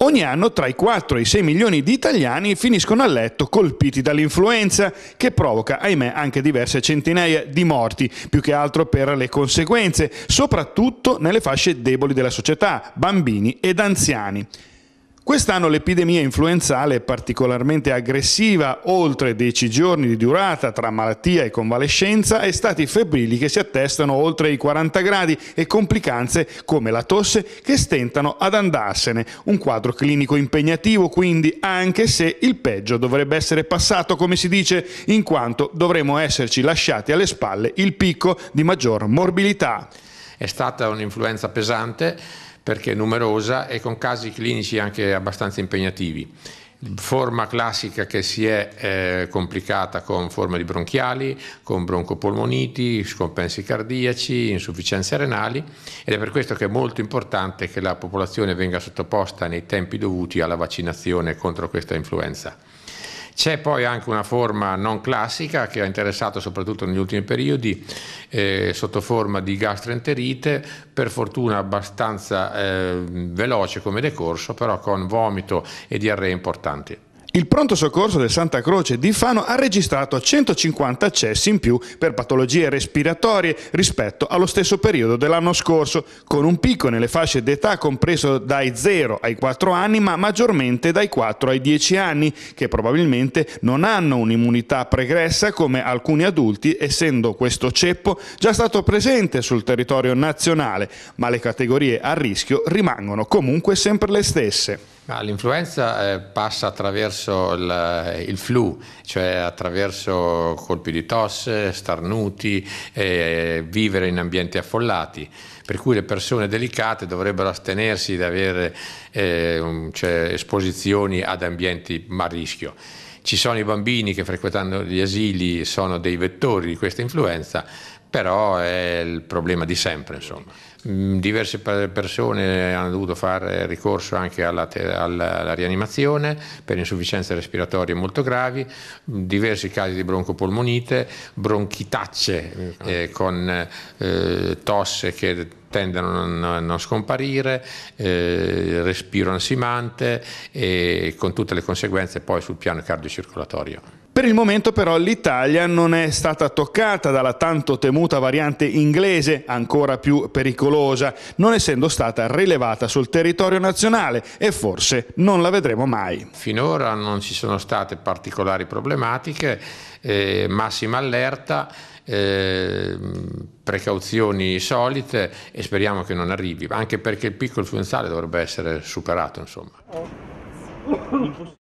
Ogni anno tra i 4 e i 6 milioni di italiani finiscono a letto colpiti dall'influenza, che provoca, ahimè, anche diverse centinaia di morti, più che altro per le conseguenze, soprattutto nelle fasce deboli della società, bambini ed anziani. Quest'anno l'epidemia influenzale è particolarmente aggressiva, oltre 10 giorni di durata tra malattia e convalescenza e stati febbrili che si attestano oltre i 40 gradi e complicanze come la tosse che stentano ad andarsene. Un quadro clinico impegnativo quindi, anche se il peggio dovrebbe essere passato, come si dice, in quanto dovremo esserci lasciati alle spalle il picco di maggior morbilità. È stata un'influenza pesante perché è numerosa e con casi clinici anche abbastanza impegnativi. Forma classica che si è eh, complicata con forme di bronchiali, con broncopolmoniti, scompensi cardiaci, insufficienze renali ed è per questo che è molto importante che la popolazione venga sottoposta nei tempi dovuti alla vaccinazione contro questa influenza. C'è poi anche una forma non classica che ha interessato soprattutto negli ultimi periodi eh, sotto forma di gastroenterite, per fortuna abbastanza eh, veloce come decorso, però con vomito e diarrea importanti. Il pronto soccorso del Santa Croce di Fano ha registrato 150 accessi in più per patologie respiratorie rispetto allo stesso periodo dell'anno scorso, con un picco nelle fasce d'età compreso dai 0 ai 4 anni, ma maggiormente dai 4 ai 10 anni, che probabilmente non hanno un'immunità pregressa come alcuni adulti, essendo questo ceppo già stato presente sul territorio nazionale, ma le categorie a rischio rimangono comunque sempre le stesse l'influenza eh, passa attraverso eh, il, flu, cioè attraverso colpi di tosse, starnuti, eh, vivere in ambienti affollati, per cui le persone delicate dovrebbero astenersi da avere cioè, esposizioni ad ambienti a rischio. Ci sono i bambini che frequentando gli asili sono dei vettori di questa influenza, però è il problema di sempre insomma. Mm, diverse persone hanno dovuto fare ricorso anche alla, alla, alla, rianimazione per insufficienze respiratorie molto gravi, mm, diversi casi di broncopolmonite, bronchitacce eh, ah. con eh, tosse che tendono a non scomparire, eh, respiro ansimante e con tutte le conseguenze poi sul piano cardiocircolatorio. Per il momento però l'Italia non è stata toccata dalla tanto temuta variante inglese, ancora più pericolosa, non essendo stata rilevata sul territorio nazionale e forse non la vedremo mai. Finora non ci sono state particolari problematiche, eh, massima allerta. Eh, precauzioni solite e speriamo che non arrivi, anche perché il picco influenzale dovrebbe essere superato. Insomma.